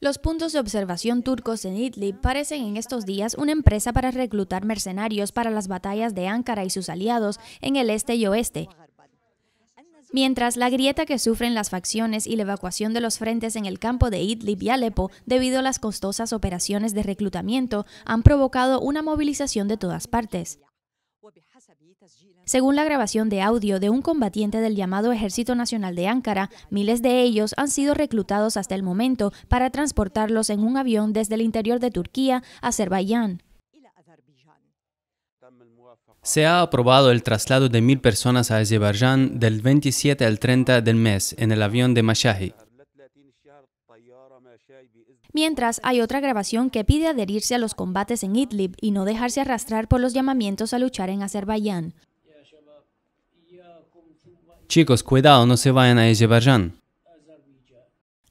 Los puntos de observación turcos en Idlib parecen en estos días una empresa para reclutar mercenarios para las batallas de Ankara y sus aliados en el este y oeste. Mientras la grieta que sufren las facciones y la evacuación de los frentes en el campo de Idlib y Alepo debido a las costosas operaciones de reclutamiento han provocado una movilización de todas partes. Según la grabación de audio de un combatiente del llamado Ejército Nacional de Áncara, miles de ellos han sido reclutados hasta el momento para transportarlos en un avión desde el interior de Turquía a Azerbaiyán. Se ha aprobado el traslado de mil personas a Azerbaiyán del 27 al 30 del mes en el avión de Mashahi, Mientras, hay otra grabación que pide adherirse a los combates en Idlib y no dejarse arrastrar por los llamamientos a luchar en Azerbaiyán. Chicos, cuidado, no se vayan a Azerbaiyán.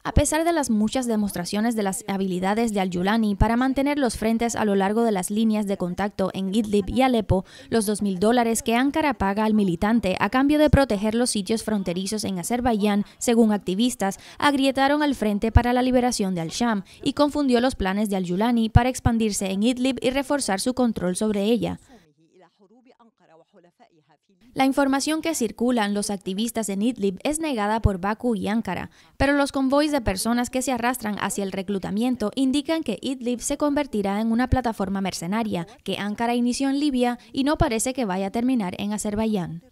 A pesar de las muchas demostraciones de las habilidades de Al-Yulani para mantener los frentes a lo largo de las líneas de contacto en Idlib y Alepo, los 2.000 dólares que Ankara paga al militante a cambio de proteger los sitios fronterizos en Azerbaiyán, según activistas, agrietaron al Frente para la Liberación de Al-Sham y confundió los planes de Al-Yulani para expandirse en Idlib y reforzar su control sobre ella. La información que circulan los activistas en Idlib es negada por Baku y Ankara, pero los convoys de personas que se arrastran hacia el reclutamiento indican que Idlib se convertirá en una plataforma mercenaria que Ankara inició en Libia y no parece que vaya a terminar en Azerbaiyán.